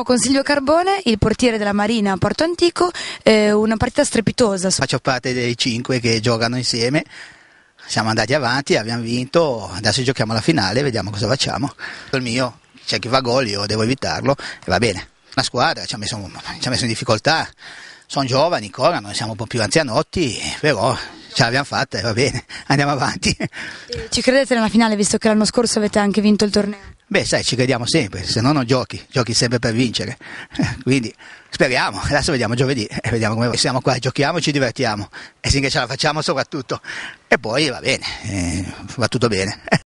Siamo con Carbone, il portiere della Marina a Porto Antico, eh, una partita strepitosa. Faccio parte dei cinque che giocano insieme, siamo andati avanti, abbiamo vinto, adesso giochiamo la finale, vediamo cosa facciamo. Il mio, c'è chi fa gol, io devo evitarlo e va bene. La squadra ci ha messo, ci ha messo in difficoltà, sono giovani, ancora, noi siamo un po' più anzianotti, però ce l'abbiamo fatta e va bene, andiamo avanti. Ci credete nella finale visto che l'anno scorso avete anche vinto il torneo? Beh, sai, ci crediamo sempre, se no non giochi, giochi sempre per vincere. Quindi speriamo, adesso vediamo giovedì e vediamo come siamo qua, giochiamo, ci divertiamo e finché ce la facciamo soprattutto. E poi va bene, eh, va tutto bene.